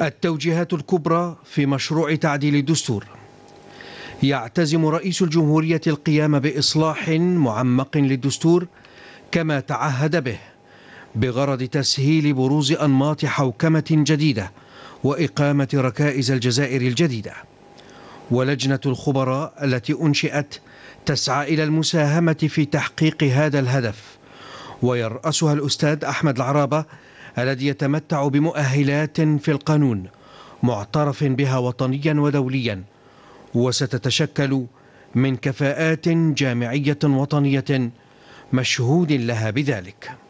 التوجيهات الكبرى في مشروع تعديل الدستور يعتزم رئيس الجمهورية القيام بإصلاح معمق للدستور كما تعهد به بغرض تسهيل بروز أنماط حوكمة جديدة وإقامة ركائز الجزائر الجديدة ولجنة الخبراء التي أنشئت تسعى إلى المساهمة في تحقيق هذا الهدف ويرأسها الأستاذ أحمد العرابة الذي يتمتع بمؤهلات في القانون معترف بها وطنيا ودوليا وستتشكل من كفاءات جامعية وطنية مشهود لها بذلك